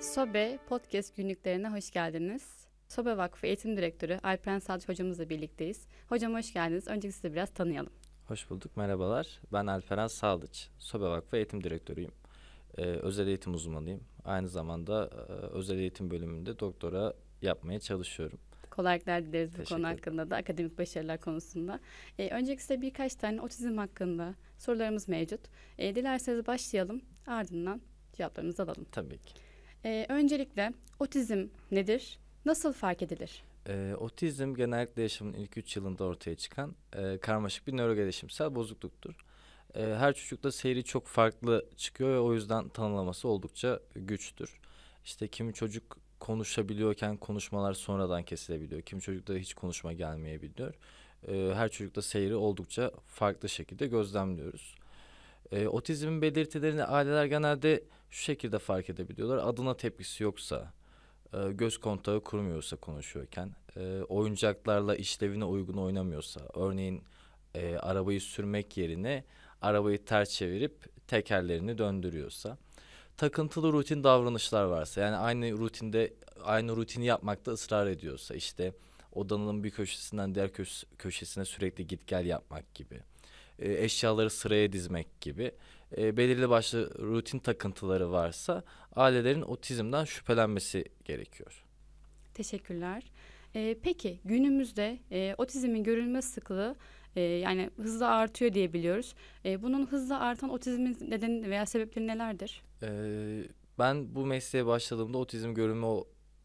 SOBE Podcast günlüklerine hoş geldiniz. SOBE Vakfı Eğitim Direktörü Alperen Sadıç hocamızla birlikteyiz. Hocam hoş geldiniz. Önce sizi biraz tanıyalım. Hoş bulduk, merhabalar. Ben Alperen Sadıç, SOBE Vakfı Eğitim Direktörüyüm. Ee, özel eğitim uzmanıyım. Aynı zamanda e, özel eğitim bölümünde doktora yapmaya çalışıyorum kolaylıklar dileriz Teşekkür bu konu hakkında da akademik başarılar konusunda. E, önceki size birkaç tane otizm hakkında sorularımız mevcut. E, dilerseniz başlayalım ardından cevaplarımızı alalım. Tabii ki. E, öncelikle otizm nedir? Nasıl fark edilir? E, otizm genellikle yaşamın ilk üç yılında ortaya çıkan e, karmaşık bir nöro gelişimsel bozukluktur. E, her çocukta seyri çok farklı çıkıyor ve o yüzden tanılaması oldukça güçtür. İşte kimi çocuk konuşabiliyorken konuşmalar sonradan kesilebiliyor. Kim çocukta hiç konuşma gelmeyebiliyor. E, her çocukta seyri oldukça farklı şekilde gözlemliyoruz. E, otizmin belirtilerini aileler genelde şu şekilde fark edebiliyorlar. Adına tepkisi yoksa, e, göz kontağı kurmuyorsa konuşuyorken, e, oyuncaklarla işlevine uygun oynamıyorsa, örneğin e, arabayı sürmek yerine arabayı ters çevirip tekerlerini döndürüyorsa takıntılı rutin davranışlar varsa yani aynı rutinde aynı rutini yapmakta ısrar ediyorsa işte odanın bir köşesinden diğer köşesine sürekli git gel yapmak gibi e, eşyaları sıraya dizmek gibi e, belirli başlı rutin takıntıları varsa ailelerin otizmden şüphelenmesi gerekiyor. Teşekkürler. E, peki günümüzde e, otizmin görülme sıklığı e, yani hızla artıyor diyebiliyoruz. E, bunun hızla artan otizmin nedeni veya sebepleri nelerdir? Ee, ben bu mesleğe başladığımda otizm görünme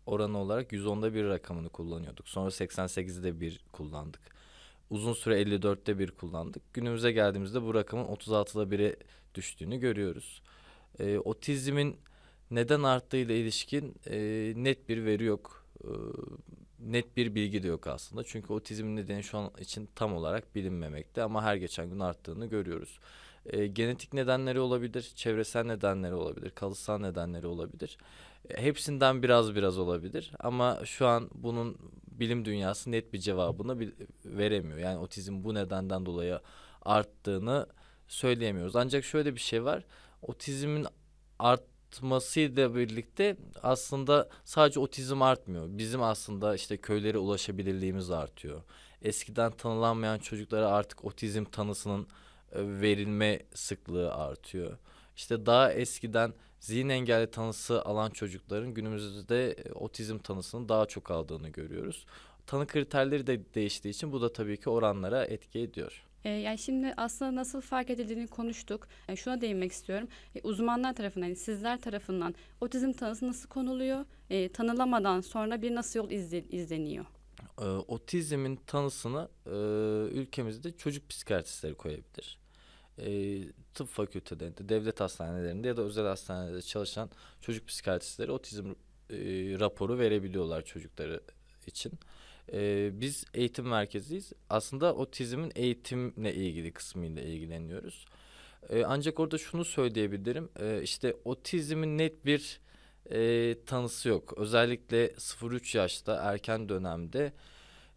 oranı olarak 110'da bir rakamını kullanıyorduk. Sonra 88'de bir kullandık. Uzun süre 54'te bir kullandık. Günümüze geldiğimizde bu rakamın 36'da bire düştüğünü görüyoruz. Ee, otizmin neden arttığıyla ilişkin e, net bir veri yok. E, net bir bilgi de yok aslında. Çünkü otizmin nedeni şu an için tam olarak bilinmemekte ama her geçen gün arttığını görüyoruz. E, genetik nedenleri olabilir, çevresel nedenleri olabilir, kalıtsal nedenleri olabilir. E, hepsinden biraz biraz olabilir ama şu an bunun bilim dünyası net bir cevabını bil- veremiyor. Yani otizm bu nedenden dolayı arttığını söyleyemiyoruz. Ancak şöyle bir şey var. Otizmin artmasıyla birlikte aslında sadece otizm artmıyor. Bizim aslında işte köylere ulaşabilirliğimiz artıyor. Eskiden tanılanmayan çocuklara artık otizm tanısının e, verilme sıklığı artıyor. İşte daha eskiden zihin engelli tanısı alan çocukların günümüzde e, otizm tanısının daha çok aldığını görüyoruz. Tanı kriterleri de değiştiği için bu da tabii ki oranlara etki ediyor. E, yani şimdi aslında nasıl fark edildiğini konuştuk. E, şuna değinmek istiyorum. uzmanlar tarafından, yani sizler tarafından otizm tanısı nasıl konuluyor? E, tanılamadan sonra bir nasıl yol izle, izleniyor? e, otizmin tanısını e, ülkemizde çocuk psikiyatristleri koyabilir. E, tıp fakültelerinde, devlet hastanelerinde ya da özel hastanelerde çalışan çocuk psikiyatristleri otizm e, raporu verebiliyorlar çocukları için. E, biz eğitim merkeziyiz. Aslında otizmin eğitimle ilgili kısmıyla ilgileniyoruz. E, ancak orada şunu söyleyebilirim. E, işte otizmin net bir e, tanısı yok. Özellikle 0-3 yaşta erken dönemde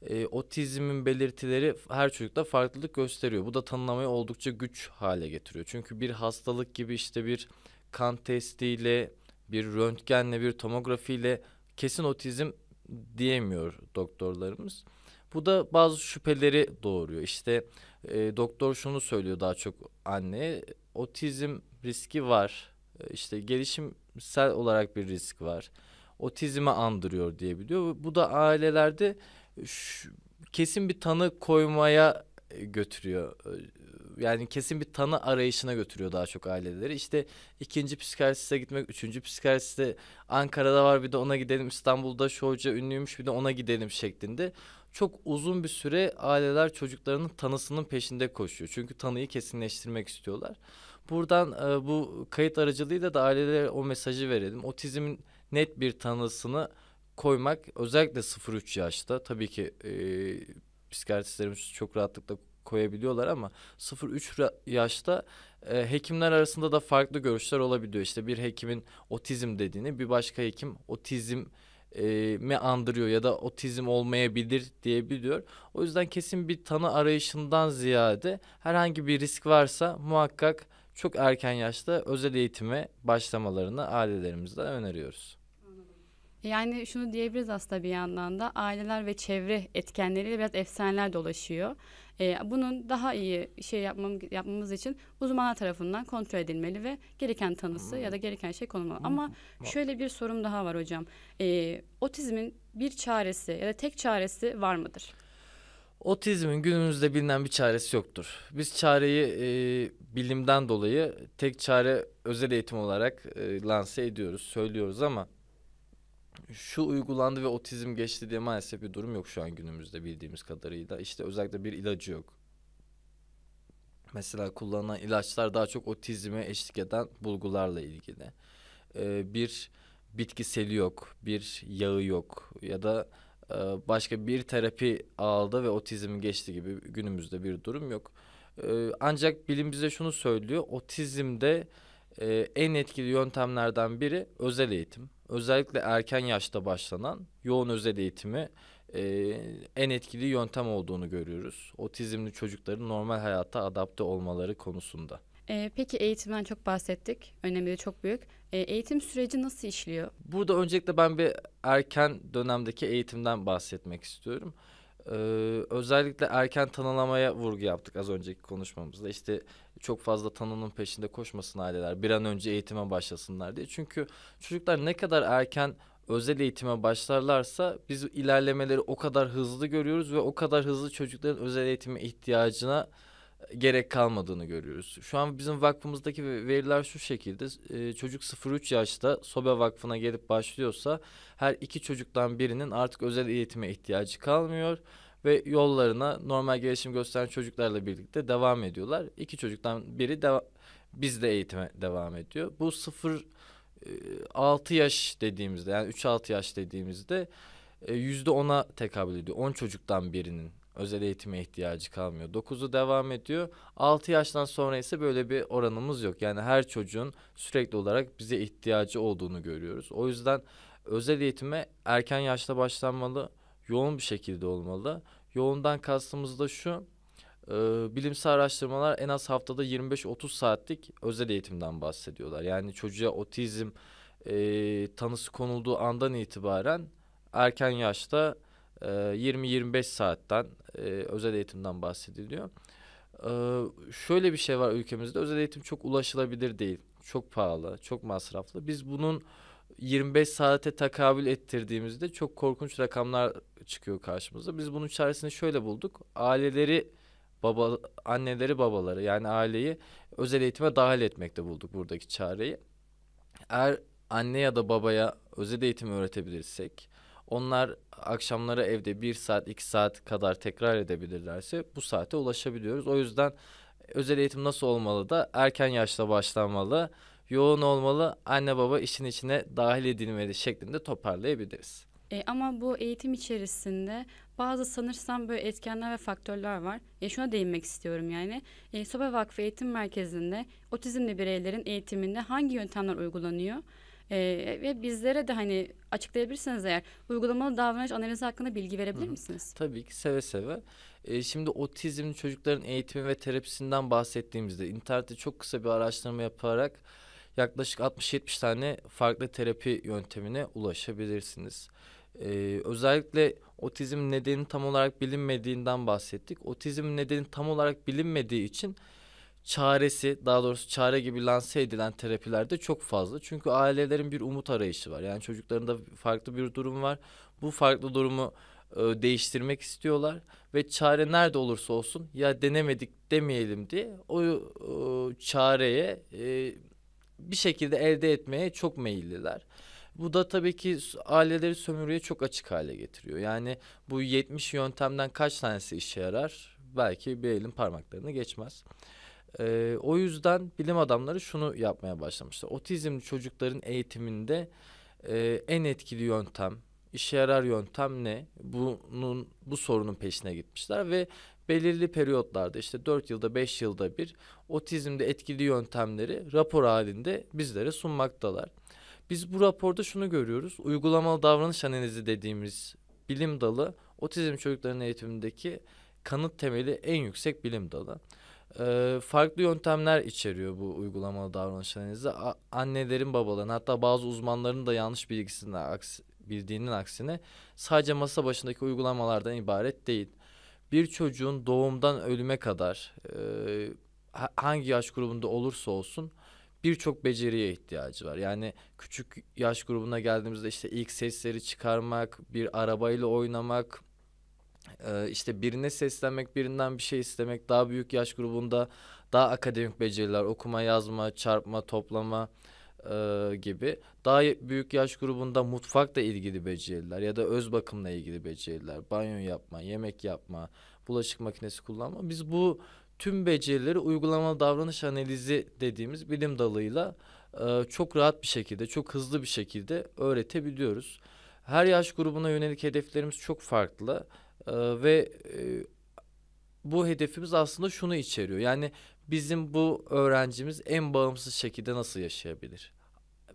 e, otizmin belirtileri her çocukta farklılık gösteriyor. Bu da tanılamayı oldukça güç hale getiriyor. Çünkü bir hastalık gibi işte bir kan testiyle, bir röntgenle, bir tomografiyle kesin otizm diyemiyor doktorlarımız. Bu da bazı şüpheleri doğuruyor. İşte e, doktor şunu söylüyor daha çok anne, otizm riski var işte gelişimsel olarak bir risk var. Otizmi andırıyor diye biliyor. Bu da ailelerde şu, kesin bir tanı koymaya e, götürüyor. E, yani kesin bir tanı arayışına götürüyor daha çok aileleri. İşte ikinci psikiyatriste gitmek, üçüncü psikiyatriste Ankara'da var bir de ona gidelim, İstanbul'da şu hoca ünlüymüş bir de ona gidelim şeklinde. Çok uzun bir süre aileler çocuklarının tanısının peşinde koşuyor. Çünkü tanıyı kesinleştirmek istiyorlar. Buradan e, bu kayıt aracılığıyla da ailelere o mesajı verelim. Otizmin net bir tanısını koymak özellikle 0-3 yaşta tabii ki e, psikiyatristlerimiz çok rahatlıkla koyabiliyorlar ama 0-3 yaşta e, hekimler arasında da farklı görüşler olabiliyor. İşte bir hekimin otizm dediğini bir başka hekim otizm e, mi andırıyor ya da otizm olmayabilir diyebiliyor. O yüzden kesin bir tanı arayışından ziyade herhangi bir risk varsa muhakkak çok erken yaşta özel eğitime başlamalarını ailelerimizden öneriyoruz. Yani şunu diyebiliriz aslında bir yandan da aileler ve çevre etkenleriyle biraz efsaneler dolaşıyor. Ee, bunun daha iyi şey yapmam, yapmamız için uzmanlar tarafından kontrol edilmeli ve gereken tanısı hmm. ya da hmm. gereken şey konulmalı. Hmm. Ama şöyle bir sorum daha var hocam. Ee, otizmin bir çaresi ya da tek çaresi var mıdır? Otizmin günümüzde bilinen bir çaresi yoktur. Biz çareyi e, bilimden dolayı tek çare özel eğitim olarak e, lanse ediyoruz, söylüyoruz ama şu uygulandı ve otizm geçti diye maalesef bir durum yok şu an günümüzde bildiğimiz kadarıyla. İşte özellikle bir ilacı yok. Mesela kullanılan ilaçlar daha çok otizme eşlik eden bulgularla ilgili. Ee, bir bitkiseli yok, bir yağı yok ya da e, başka bir terapi aldı ve otizm geçti gibi günümüzde bir durum yok. E, ancak bilim bize şunu söylüyor. Otizmde e, en etkili yöntemlerden biri özel eğitim. Özellikle erken yaşta başlanan yoğun özel eğitimi en etkili yöntem olduğunu görüyoruz. Otizmli çocukların normal hayata adapte olmaları konusunda. E, peki eğitimden çok bahsettik. Önemi de çok büyük. E, eğitim süreci nasıl işliyor? Burada öncelikle ben bir erken dönemdeki eğitimden bahsetmek istiyorum. Ee, özellikle erken tanılamaya vurgu yaptık az önceki konuşmamızda. İşte çok fazla tanının peşinde koşmasın aileler. Bir an önce eğitime başlasınlar diye. Çünkü çocuklar ne kadar erken özel eğitime başlarlarsa biz ilerlemeleri o kadar hızlı görüyoruz ve o kadar hızlı çocukların özel eğitime ihtiyacına gerek kalmadığını görüyoruz. Şu an bizim vakfımızdaki veriler şu şekilde. E, çocuk 0-3 yaşta SOBE Vakfı'na gelip başlıyorsa her iki çocuktan birinin artık özel eğitime ihtiyacı kalmıyor ve yollarına normal gelişim gösteren çocuklarla birlikte devam ediyorlar. İki çocuktan biri de bizde eğitime devam ediyor. Bu 0 6 e, yaş dediğimizde yani 3-6 yaş dediğimizde e, yüzde %10'a tekabül ediyor. 10 çocuktan birinin özel eğitime ihtiyacı kalmıyor. 9'u devam ediyor. 6 yaştan sonra ise böyle bir oranımız yok. Yani her çocuğun sürekli olarak bize ihtiyacı olduğunu görüyoruz. O yüzden özel eğitime erken yaşta başlanmalı, yoğun bir şekilde olmalı. Yoğundan kastımız da şu, e, bilimsel araştırmalar en az haftada 25-30 saatlik özel eğitimden bahsediyorlar. Yani çocuğa otizm e, tanısı konulduğu andan itibaren erken yaşta 20-25 ee, saatten e, özel eğitimden bahsediliyor. Ee, şöyle bir şey var ülkemizde özel eğitim çok ulaşılabilir değil. Çok pahalı, çok masraflı. Biz bunun 25 saate takabül ettirdiğimizde çok korkunç rakamlar çıkıyor karşımıza. Biz bunun çaresini şöyle bulduk. Aileleri baba anneleri babaları yani aileyi özel eğitime dahil etmekte bulduk buradaki çareyi. Eğer anne ya da babaya özel eğitim öğretebilirsek onlar akşamları evde bir saat iki saat kadar tekrar edebilirlerse bu saate ulaşabiliyoruz. O yüzden özel eğitim nasıl olmalı da erken yaşta başlanmalı, yoğun olmalı, anne baba işin içine dahil edilmeli şeklinde toparlayabiliriz. E, ama bu eğitim içerisinde bazı sanırsam böyle etkenler ve faktörler var. E, şuna değinmek istiyorum yani. E, Soba Vakfı Eğitim Merkezi'nde otizmli bireylerin eğitiminde hangi yöntemler uygulanıyor? E, ve bizlere de hani açıklayabilirsiniz eğer uygulamalı davranış analizi hakkında bilgi verebilir Hı-hı. misiniz? Tabii ki seve seve. E, şimdi otizm çocukların eğitimi ve terapisinden bahsettiğimizde internette çok kısa bir araştırma yaparak yaklaşık 60-70 tane farklı terapi yöntemine ulaşabilirsiniz. Ee, özellikle otizm nedeni tam olarak bilinmediğinden bahsettik. Otizm nedeni tam olarak bilinmediği için çaresi daha doğrusu çare gibi lanse edilen terapilerde çok fazla. Çünkü ailelerin bir umut arayışı var. Yani çocuklarında farklı bir durum var. Bu farklı durumu e, değiştirmek istiyorlar ve çare nerede olursa olsun ya denemedik demeyelim diye o e, çareye e, bir şekilde elde etmeye çok meyilliler. Bu da tabii ki aileleri sömürüye çok açık hale getiriyor. Yani bu 70 yöntemden kaç tanesi işe yarar? Belki bir elin parmaklarını geçmez. E, o yüzden bilim adamları şunu yapmaya başlamışlar. Otizm çocukların eğitiminde e, en etkili yöntem, işe yarar yöntem ne? Bunun bu sorunun peşine gitmişler ve belirli periyotlarda işte 4 yılda 5 yılda bir otizmde etkili yöntemleri rapor halinde bizlere sunmaktalar. Biz bu raporda şunu görüyoruz. Uygulamalı davranış analizi dediğimiz bilim dalı otizm çocuklarının eğitimindeki kanıt temeli en yüksek bilim dalı e, farklı yöntemler içeriyor bu uygulamalı davranış analizi. A, annelerin, babaların hatta bazı uzmanların da yanlış bilgisinden aks bildiğinin aksine sadece masa başındaki uygulamalardan ibaret değil. Bir çocuğun doğumdan ölüme kadar e, hangi yaş grubunda olursa olsun birçok beceriye ihtiyacı var. Yani küçük yaş grubuna geldiğimizde işte ilk sesleri çıkarmak, bir arabayla oynamak, ee, işte birine seslenmek, birinden bir şey istemek, daha büyük yaş grubunda daha akademik beceriler, okuma, yazma, çarpma, toplama e, gibi daha büyük yaş grubunda mutfakla ilgili beceriler ya da öz bakımla ilgili beceriler, banyo yapma, yemek yapma, bulaşık makinesi kullanma. Biz bu tüm becerileri uygulamalı davranış analizi dediğimiz bilim dalıyla e, çok rahat bir şekilde, çok hızlı bir şekilde öğretebiliyoruz her yaş grubuna yönelik hedeflerimiz çok farklı e, ve e, bu hedefimiz aslında şunu içeriyor. Yani bizim bu öğrencimiz en bağımsız şekilde nasıl yaşayabilir?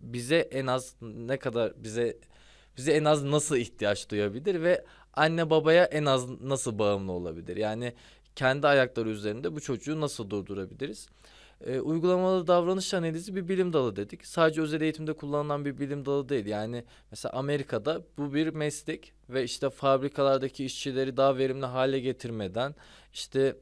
Bize en az ne kadar bize bize en az nasıl ihtiyaç duyabilir ve anne babaya en az nasıl bağımlı olabilir? Yani kendi ayakları üzerinde bu çocuğu nasıl durdurabiliriz? E, uygulamalı davranış analizi bir bilim dalı dedik. Sadece özel eğitimde kullanılan bir bilim dalı değil. Yani mesela Amerika'da bu bir meslek ve işte fabrikalardaki işçileri daha verimli hale getirmeden işte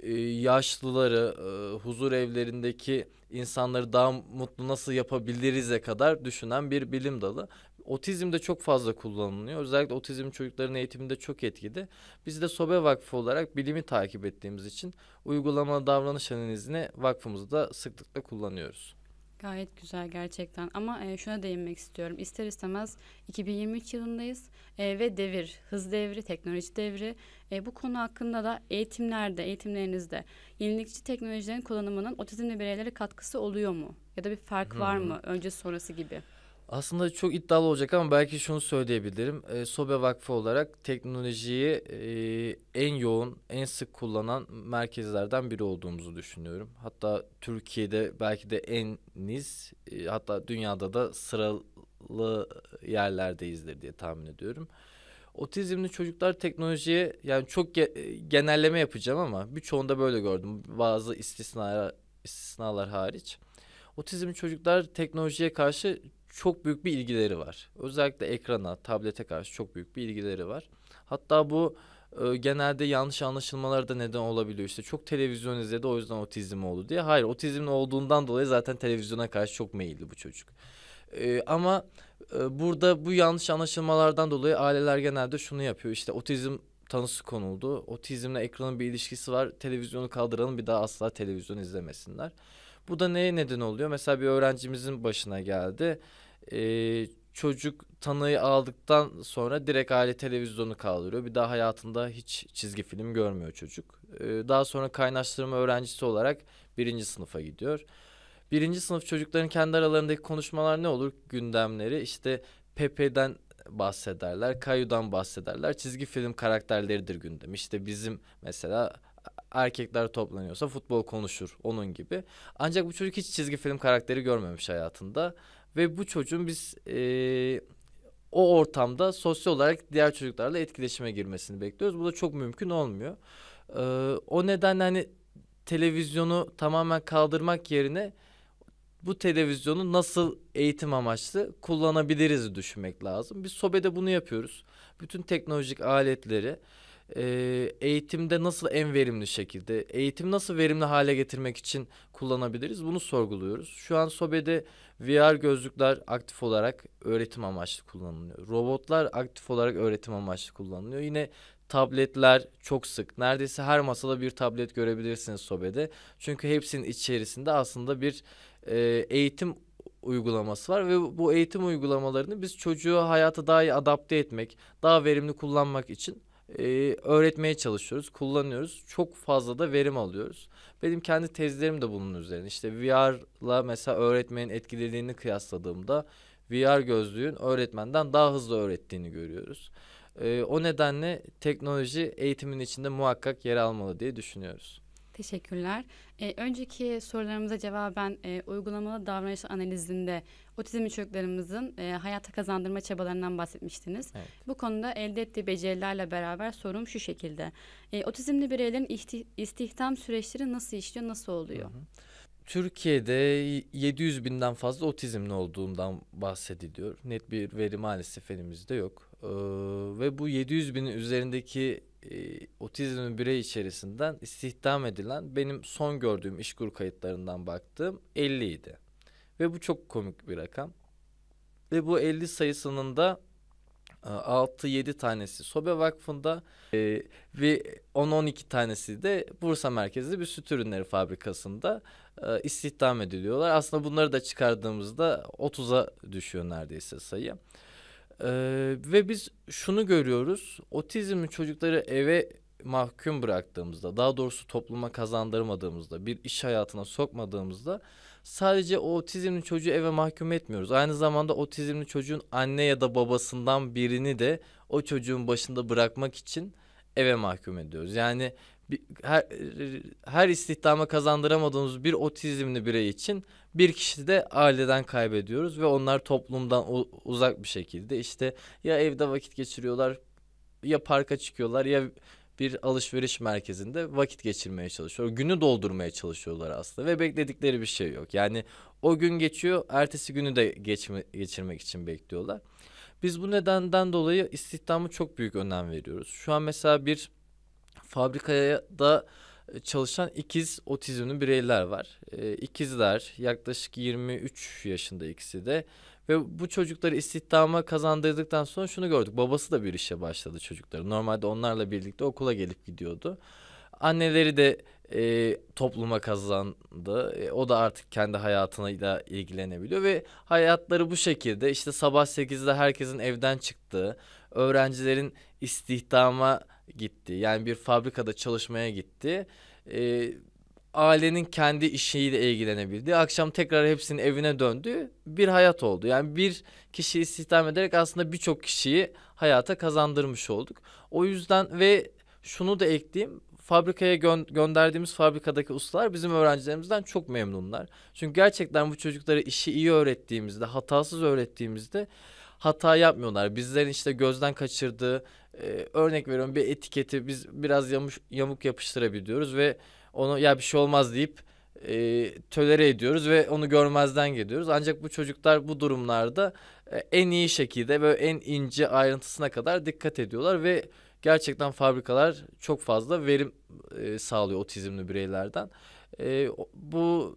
e, yaşlıları, e, huzur evlerindeki insanları daha mutlu nasıl yapabiliriz'e kadar düşünen bir bilim dalı Otizm de çok fazla kullanılıyor. Özellikle otizm çocukların eğitiminde çok etkili. Biz de Sobe Vakfı olarak bilimi takip ettiğimiz için uygulama davranış analizini vakfımızda da sıklıkla kullanıyoruz. Gayet güzel gerçekten ama e, şuna değinmek istiyorum. İster istemez 2023 yılındayız e, ve devir, hız devri, teknoloji devri. E, bu konu hakkında da eğitimlerde, eğitimlerinizde yenilikçi teknolojilerin kullanımının otizmli bireylere katkısı oluyor mu? Ya da bir fark hmm. var mı Önce sonrası gibi? Aslında çok iddialı olacak ama belki şunu söyleyebilirim. E, Sobe Vakfı olarak teknolojiyi e, en yoğun, en sık kullanan merkezlerden biri olduğumuzu düşünüyorum. Hatta Türkiye'de belki de en niz, e, hatta dünyada da sıralı yerlerdeyizdir diye tahmin ediyorum. Otizmli çocuklar teknolojiye yani çok ge- e, genelleme yapacağım ama birçoğunda böyle gördüm. Bazı istisnalar istisnalar hariç. Otizmli çocuklar teknolojiye karşı çok büyük bir ilgileri var. Özellikle ekrana, tablete karşı çok büyük bir ilgileri var. Hatta bu e, genelde yanlış anlaşılmalara da neden olabiliyor. İşte çok televizyon izledi o yüzden otizm oldu diye. Hayır otizmin olduğundan dolayı zaten televizyona karşı çok meyilli bu çocuk. E, ama e, burada bu yanlış anlaşılmalardan dolayı aileler genelde şunu yapıyor. İşte otizm tanısı konuldu. Otizmle ekranın bir ilişkisi var. Televizyonu kaldıralım bir daha asla televizyon izlemesinler. Bu da neye neden oluyor? Mesela bir öğrencimizin başına geldi e, çocuk tanıyı aldıktan sonra direkt aile televizyonu kaldırıyor. Bir daha hayatında hiç çizgi film görmüyor çocuk. E, daha sonra kaynaştırma öğrencisi olarak birinci sınıfa gidiyor. Birinci sınıf çocukların kendi aralarındaki konuşmalar ne olur? Gündemleri işte Pepe'den bahsederler, Kayu'dan bahsederler. Çizgi film karakterleridir gündem. İşte bizim mesela erkekler toplanıyorsa futbol konuşur onun gibi. Ancak bu çocuk hiç çizgi film karakteri görmemiş hayatında ve bu çocuğun biz e, o ortamda sosyal olarak diğer çocuklarla etkileşime girmesini bekliyoruz. Bu da çok mümkün olmuyor. E, o nedenle hani televizyonu tamamen kaldırmak yerine bu televizyonu nasıl eğitim amaçlı kullanabiliriz düşünmek lazım. Biz Sobe'de bunu yapıyoruz. Bütün teknolojik aletleri e, eğitimde nasıl en verimli şekilde, eğitim nasıl verimli hale getirmek için kullanabiliriz bunu sorguluyoruz. Şu an SOBE'de VR gözlükler aktif olarak öğretim amaçlı kullanılıyor. Robotlar aktif olarak öğretim amaçlı kullanılıyor. Yine tabletler çok sık. Neredeyse her masada bir tablet görebilirsiniz SOBE'de. Çünkü hepsinin içerisinde aslında bir e, eğitim uygulaması var ve bu eğitim uygulamalarını biz çocuğu hayata daha iyi adapte etmek, daha verimli kullanmak için e, öğretmeye çalışıyoruz, kullanıyoruz. Çok fazla da verim alıyoruz. Benim kendi tezlerim de bunun üzerine. İşte VR'la mesela öğretmenin etkilediğini kıyasladığımda VR gözlüğün öğretmenden daha hızlı öğrettiğini görüyoruz. E, o nedenle teknoloji eğitimin içinde muhakkak yer almalı diye düşünüyoruz. Teşekkürler. Ee, önceki sorularımıza cevaben e, uygulamalı davranış analizinde otizmli çocuklarımızın e, hayata kazandırma çabalarından bahsetmiştiniz. Evet. Bu konuda elde ettiği becerilerle beraber sorum şu şekilde. E, otizmli bireylerin istihdam süreçleri nasıl işliyor, nasıl oluyor? Hı hı. Türkiye'de 700 binden fazla otizmli olduğundan bahsediliyor. Net bir veri maalesef elimizde yok. Ee, ve bu 700 binin üzerindeki e, otizmli birey içerisinden istihdam edilen benim son gördüğüm işkur kayıtlarından baktığım 50 idi. Ve bu çok komik bir rakam. Ve bu 50 sayısının da 6-7 e, tanesi Sobe Vakfı'nda e, ve 10-12 tanesi de Bursa merkezli bir süt ürünleri fabrikasında e, istihdam ediliyorlar. Aslında bunları da çıkardığımızda 30'a düşüyor neredeyse sayı. Ee, ve biz şunu görüyoruz. Otizmli çocukları eve mahkum bıraktığımızda, daha doğrusu topluma kazandırmadığımızda, bir iş hayatına sokmadığımızda sadece o otizmli çocuğu eve mahkum etmiyoruz. Aynı zamanda otizmli çocuğun anne ya da babasından birini de o çocuğun başında bırakmak için eve mahkum ediyoruz. Yani her, her istihdama kazandıramadığımız bir otizmli birey için bir kişi de aileden kaybediyoruz ve onlar toplumdan uzak bir şekilde işte ya evde vakit geçiriyorlar ya parka çıkıyorlar ya bir alışveriş merkezinde vakit geçirmeye çalışıyor. Günü doldurmaya çalışıyorlar aslında ve bekledikleri bir şey yok. Yani o gün geçiyor, ertesi günü de geçme, geçirmek için bekliyorlar. Biz bu nedenden dolayı istihdamı çok büyük önem veriyoruz. Şu an mesela bir fabrikaya da çalışan ikiz otizmli bireyler var. E, ikizler yaklaşık 23 yaşında ikisi de ve bu çocukları istihdama kazandırdıktan sonra şunu gördük. Babası da bir işe başladı çocukları. Normalde onlarla birlikte okula gelip gidiyordu. Anneleri de e, topluma kazandı. E, o da artık kendi hayatına da ilgilenebiliyor ve hayatları bu şekilde işte sabah 8'de herkesin evden çıktığı, öğrencilerin istihdama gitti. Yani bir fabrikada çalışmaya gitti. E, ailenin kendi işiyle ilgilenebildi. Akşam tekrar hepsinin evine döndü. Bir hayat oldu. Yani bir kişi istihdam ederek aslında birçok kişiyi hayata kazandırmış olduk. O yüzden ve şunu da ekleyeyim. Fabrikaya gö- gönderdiğimiz fabrikadaki ustalar bizim öğrencilerimizden çok memnunlar. Çünkü gerçekten bu çocuklara işi iyi öğrettiğimizde, hatasız öğrettiğimizde hata yapmıyorlar. Bizlerin işte gözden kaçırdığı ee, örnek veriyorum bir etiketi biz biraz yamuş, yamuk yapıştırabiliyoruz ve onu ya bir şey olmaz deyip e, tölere ediyoruz ve onu görmezden geliyoruz. Ancak bu çocuklar bu durumlarda e, en iyi şekilde ve en ince ayrıntısına kadar dikkat ediyorlar ve gerçekten fabrikalar çok fazla verim e, sağlıyor otizmli bireylerden. E, bu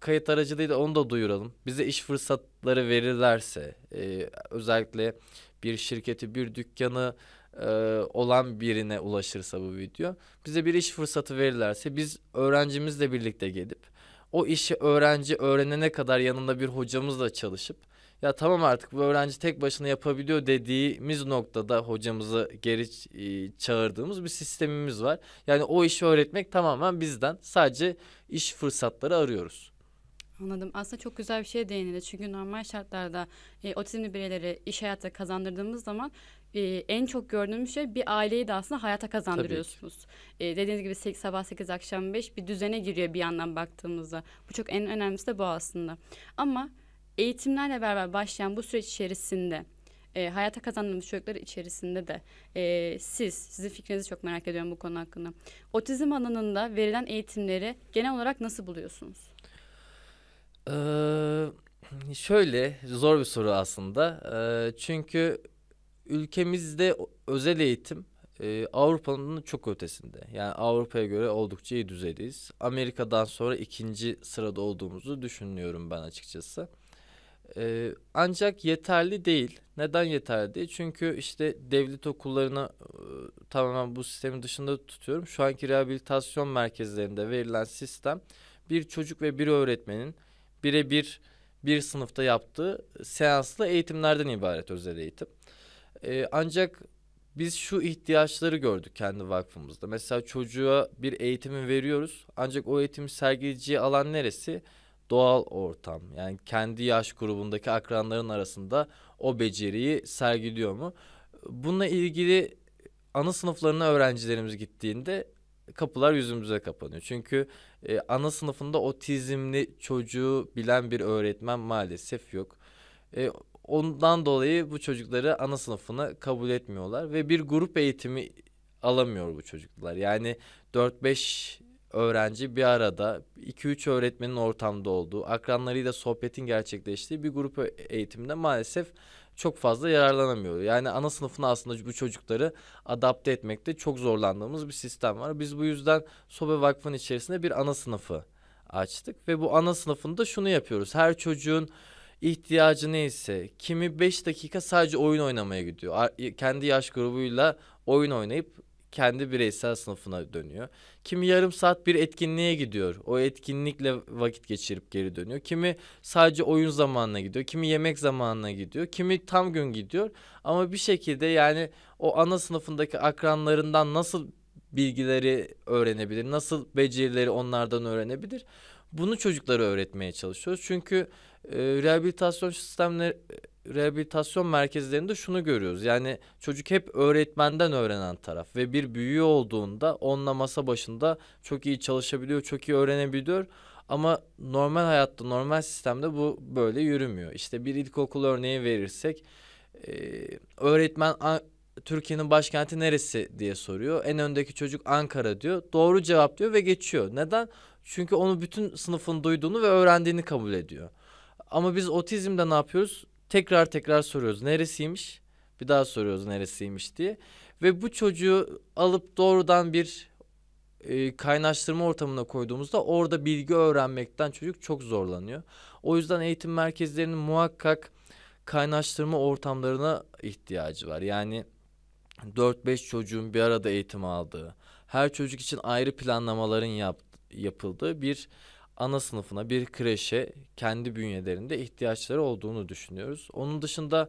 kayıt aracılığıyla onu da duyuralım. Bize iş fırsatları verirlerse e, özellikle bir şirketi, bir dükkanı e, olan birine ulaşırsa bu video bize bir iş fırsatı verirlerse biz öğrencimizle birlikte gelip o işi öğrenci öğrenene kadar yanında bir hocamızla çalışıp ya tamam artık bu öğrenci tek başına yapabiliyor dediğimiz noktada hocamızı geri e, çağırdığımız bir sistemimiz var. Yani o işi öğretmek tamamen bizden sadece iş fırsatları arıyoruz. Anladım. Aslında çok güzel bir şey değinildi. Çünkü normal şartlarda e, otizmli bireyleri iş hayata kazandırdığımız zaman e, en çok gördüğümüz şey bir aileyi de aslında hayata kazandırıyorsunuz. E, dediğiniz gibi 8, sabah 8 akşam 5 bir düzene giriyor bir yandan baktığımızda. Bu çok en önemlisi de bu aslında. Ama eğitimlerle beraber başlayan bu süreç içerisinde e, hayata kazandığımız çocuklar içerisinde de e, siz, sizin fikrinizi çok merak ediyorum bu konu hakkında. Otizm alanında verilen eğitimleri genel olarak nasıl buluyorsunuz? Ee, şöyle zor bir soru aslında. Ee, çünkü ülkemizde özel eğitim e, Avrupa'nın çok ötesinde. Yani Avrupa'ya göre oldukça iyi düzeydeyiz. Amerika'dan sonra ikinci sırada olduğumuzu düşünüyorum ben açıkçası. E, ancak yeterli değil. Neden yeterli değil? Çünkü işte devlet okullarını e, tamamen bu sistemin dışında tutuyorum. Şu anki rehabilitasyon merkezlerinde verilen sistem bir çocuk ve bir öğretmenin birebir bir sınıfta yaptığı seanslı eğitimlerden ibaret özel eğitim. E, ancak biz şu ihtiyaçları gördük kendi vakfımızda. Mesela çocuğa bir eğitimi veriyoruz. Ancak o eğitimi sergileyeceği alan neresi? Doğal ortam. Yani kendi yaş grubundaki akranların arasında o beceriyi sergiliyor mu? Bununla ilgili ana sınıflarına öğrencilerimiz gittiğinde kapılar yüzümüze kapanıyor. Çünkü e, ana sınıfında otizmli çocuğu bilen bir öğretmen maalesef yok. E, Ondan dolayı bu çocukları ana sınıfına kabul etmiyorlar ve bir grup eğitimi alamıyor bu çocuklar. Yani 4-5 öğrenci bir arada 2-3 öğretmenin ortamda olduğu, akranlarıyla sohbetin gerçekleştiği bir grup eğitimde maalesef çok fazla yararlanamıyor. Yani ana sınıfına aslında bu çocukları adapte etmekte çok zorlandığımız bir sistem var. Biz bu yüzden Sobe Vakfı'nın içerisinde bir ana sınıfı açtık ve bu ana sınıfında şunu yapıyoruz. Her çocuğun ihtiyacı neyse kimi 5 dakika sadece oyun oynamaya gidiyor. Kendi yaş grubuyla oyun oynayıp kendi bireysel sınıfına dönüyor. Kimi yarım saat bir etkinliğe gidiyor. O etkinlikle vakit geçirip geri dönüyor. Kimi sadece oyun zamanına gidiyor. Kimi yemek zamanına gidiyor. Kimi tam gün gidiyor. Ama bir şekilde yani o ana sınıfındaki akranlarından nasıl bilgileri öğrenebilir? Nasıl becerileri onlardan öğrenebilir? Bunu çocuklara öğretmeye çalışıyoruz. Çünkü ee, rehabilitasyon sistemleri e, rehabilitasyon merkezlerinde şunu görüyoruz. Yani çocuk hep öğretmenden öğrenen taraf ve bir büyüğü olduğunda onunla masa başında çok iyi çalışabiliyor, çok iyi öğrenebiliyor. Ama normal hayatta, normal sistemde bu böyle yürümüyor. İşte bir ilkokul örneği verirsek e, öğretmen Türkiye'nin başkenti neresi diye soruyor. En öndeki çocuk Ankara diyor. Doğru cevap diyor ve geçiyor. Neden? Çünkü onu bütün sınıfın duyduğunu ve öğrendiğini kabul ediyor. Ama biz otizmde ne yapıyoruz? Tekrar tekrar soruyoruz neresiymiş? Bir daha soruyoruz neresiymiş diye. Ve bu çocuğu alıp doğrudan bir e, kaynaştırma ortamına koyduğumuzda orada bilgi öğrenmekten çocuk çok zorlanıyor. O yüzden eğitim merkezlerinin muhakkak kaynaştırma ortamlarına ihtiyacı var. Yani 4-5 çocuğun bir arada eğitim aldığı, her çocuk için ayrı planlamaların yap, yapıldığı bir ana sınıfına, bir kreşe kendi bünyelerinde ihtiyaçları olduğunu düşünüyoruz. Onun dışında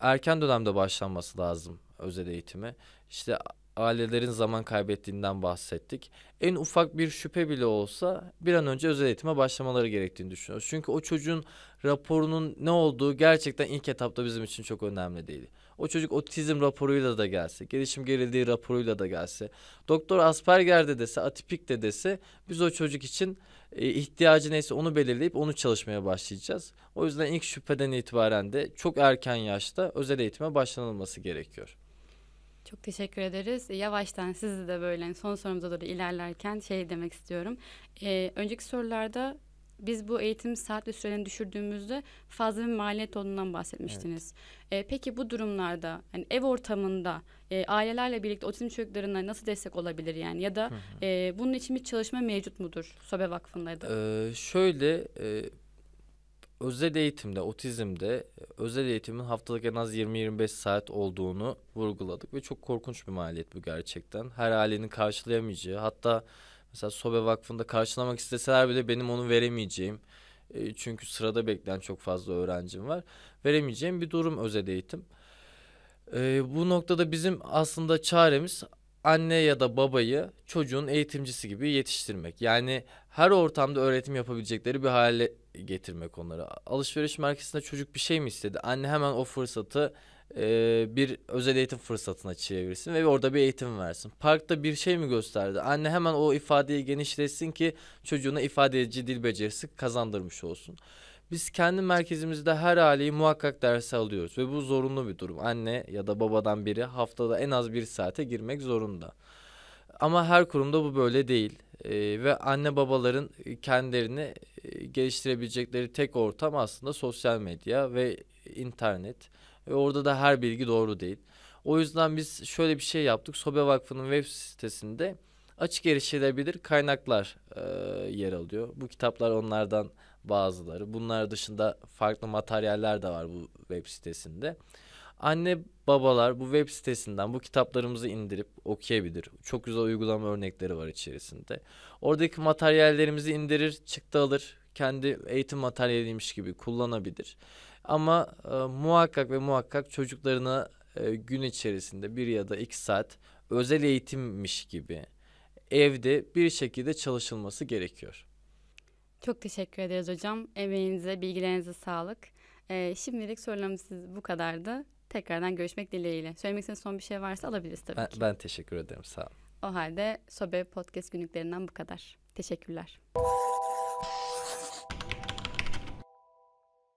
erken dönemde başlanması lazım özel eğitime. İşte ailelerin zaman kaybettiğinden bahsettik. En ufak bir şüphe bile olsa bir an önce özel eğitime başlamaları gerektiğini düşünüyoruz. Çünkü o çocuğun raporunun ne olduğu gerçekten ilk etapta bizim için çok önemli değil. O çocuk otizm raporuyla da gelse, gelişim gerildiği raporuyla da gelse, doktor Asperger de dese, atipik de dese biz o çocuk için e, ihtiyacı neyse onu belirleyip onu çalışmaya başlayacağız. O yüzden ilk şüpheden itibaren de çok erken yaşta özel eğitime başlanılması gerekiyor. Çok teşekkür ederiz. E, yavaştan sizi de böyle son sorumuza doğru ilerlerken şey demek istiyorum. Ee, önceki sorularda biz bu eğitim saat ve sürelerini düşürdüğümüzde fazla bir maliyet olduğundan bahsetmiştiniz. Evet. E, peki bu durumlarda yani ev ortamında e, ailelerle birlikte otizm çocuklarına nasıl destek olabilir yani ya da E, bunun için bir çalışma mevcut mudur Sobe Vakfı'nda da? Ee, şöyle e, özel eğitimde, otizmde e, özel eğitimin haftalık en az 20-25 saat olduğunu vurguladık ve çok korkunç bir maliyet bu gerçekten. Her ailenin karşılayamayacağı hatta Mesela Sobe Vakfı'nda karşılamak isteseler bile benim onu veremeyeceğim. E, çünkü sırada bekleyen çok fazla öğrencim var. Veremeyeceğim bir durum özel eğitim. E, bu noktada bizim aslında çaremiz anne ya da babayı çocuğun eğitimcisi gibi yetiştirmek. Yani her ortamda öğretim yapabilecekleri bir hale getirmek onları. Alışveriş merkezinde çocuk bir şey mi istedi? Anne hemen o fırsatı e, bir özel eğitim fırsatına çevirsin ve orada bir eğitim versin. Parkta bir şey mi gösterdi? Anne hemen o ifadeyi genişletsin ki çocuğuna ifadeci dil becerisi kazandırmış olsun. Biz kendi merkezimizde her aileyi muhakkak derse alıyoruz ve bu zorunlu bir durum. Anne ya da babadan biri haftada en az bir saate girmek zorunda. Ama her kurumda bu böyle değil ee, ve anne babaların kendilerini e, geliştirebilecekleri tek ortam aslında sosyal medya ve internet. Ve orada da her bilgi doğru değil. O yüzden biz şöyle bir şey yaptık. Sobe Vakfı'nın web sitesinde açık erişilebilir kaynaklar e, yer alıyor. Bu kitaplar onlardan bazıları. Bunlar dışında farklı materyaller de var bu web sitesinde. Anne babalar bu web sitesinden bu kitaplarımızı indirip okuyabilir. Çok güzel uygulama örnekleri var içerisinde. Oradaki materyallerimizi indirir, çıktı alır, kendi eğitim materyaliymiş gibi kullanabilir. Ama e, muhakkak ve muhakkak çocuklarına e, gün içerisinde bir ya da iki saat özel eğitimmiş gibi evde bir şekilde çalışılması gerekiyor. Çok teşekkür ederiz hocam. Emeğinize, bilgilerinize sağlık. Ee, şimdilik sorularımız bu kadardı. Tekrardan görüşmek dileğiyle. Söylemek istediğiniz son bir şey varsa alabiliriz tabii ben, ki. Ben teşekkür ederim. Sağ olun. O halde Sobe Podcast günlüklerinden bu kadar. Teşekkürler.